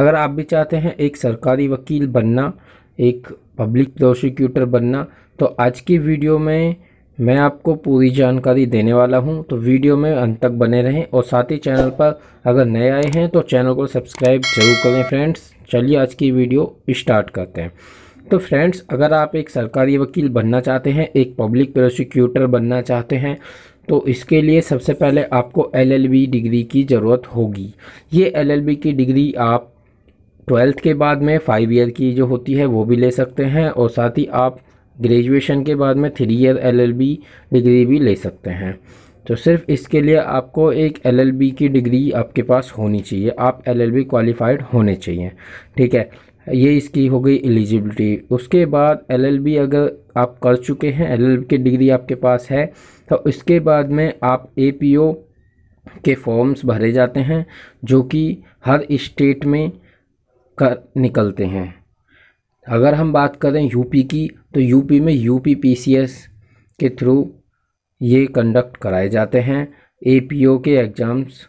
अगर आप भी चाहते हैं एक सरकारी वकील बनना एक पब्लिक प्रोसिक्यूटर बनना तो आज की वीडियो में मैं आपको पूरी जानकारी देने वाला हूं तो वीडियो में अंत तक बने रहें और साथ ही चैनल पर अगर नए आए हैं तो चैनल को सब्सक्राइब जरूर करें फ्रेंड्स चलिए आज की वीडियो स्टार्ट करते हैं तो फ्रेंड्स अगर आप एक सरकारी वकील बनना चाहते हैं एक पब्लिक प्रोसिक्यूटर बनना चाहते हैं तो इसके लिए सबसे पहले आपको एलएलबी डिग्री की ज़रूरत होगी ये एलएलबी की डिग्री आप ट्वेल्थ के बाद में फ़ाइव ईयर की जो होती है वो भी ले सकते हैं और साथ ही आप ग्रेजुएशन के बाद में थ्री ईयर एलएलबी डिग्री भी ले सकते हैं तो सिर्फ इसके लिए आपको एक एलएलबी की डिग्री आपके पास होनी चाहिए आप एलएलबी क्वालिफाइड होने चाहिए ठीक है ये इसकी हो गई एलिजिबिलिटी उसके बाद एलएलबी अगर आप कर चुके हैं एलएलबी की डिग्री आपके पास है तो इसके बाद में आप ए के फॉर्म्स भरे जाते हैं जो कि हर स्टेट में कर निकलते हैं अगर हम बात करें यूपी की तो यूपी में यूपी पीसीएस के थ्रू ये कंडक्ट कराए जाते हैं एपीओ के एग्ज़ाम्स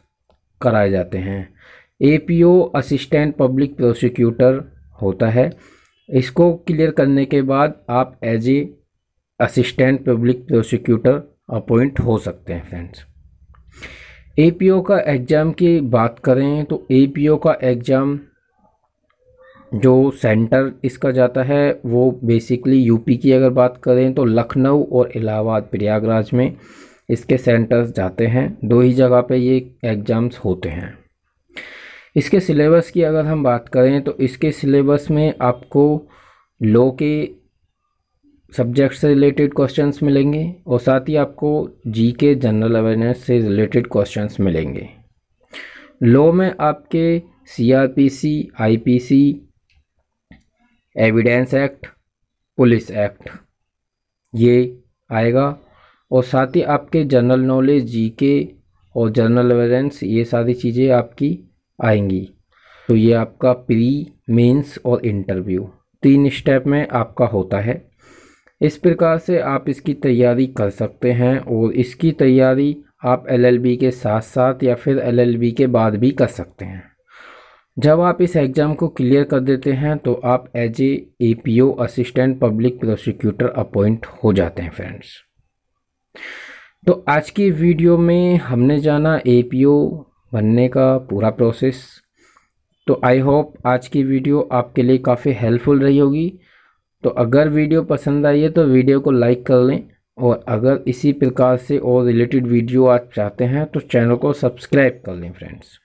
कराए जाते हैं एपीओ असिस्टेंट पब्लिक प्रोसिक्यूटर होता है इसको क्लियर करने के बाद आप as a assistant public prosecutor appoint हो सकते हैं फ्रेंड्स एपीओ का एग्ज़ाम की बात करें तो एपीओ का एग्ज़ाम जो सेंटर इसका जाता है वो बेसिकली यूपी की अगर बात करें तो लखनऊ और इलाहाबाद प्रयागराज में इसके सेंटर्स जाते हैं दो ही जगह पे ये एग्ज़ाम्स होते हैं इसके सिलेबस की अगर हम बात करें तो इसके सिलेबस में आपको लो के सब्जेक्ट से रिलेटेड क्वेश्चंस मिलेंगे और साथ ही आपको जी के जनरल अवेयरनेस से रिलेटेड क्वेश्चंस मिलेंगे लो में आपके C R P C I P C evidence act police act ये आएगा और साथ ही आपके जनरल नॉलेज जी के और जनरल अवेरेंस ये सारी चीज़ें आपकी आएंगी तो ये आपका प्री मेंस और इंटरव्यू तीन स्टेप में आपका होता है इस प्रकार से आप इसकी तैयारी कर सकते हैं और इसकी तैयारी आप एलएलबी के साथ साथ या फिर एलएलबी के बाद भी कर सकते हैं जब आप इस एग्ज़ाम को क्लियर कर देते हैं तो आप as a A P O assistant public prosecutor appoint हो जाते हैं फ्रेंड्स तो आज की वीडियो में हमने जाना ए पी ओ बनने का पूरा प्रोसेस तो आई होप आज की वीडियो आपके लिए काफ़ी हेल्पफुल रही होगी तो अगर वीडियो पसंद आई है तो वीडियो को लाइक कर लें और अगर इसी प्रकार से और रिलेटेड वीडियो आप चाहते हैं तो चैनल को सब्सक्राइब कर लें फ्रेंड्स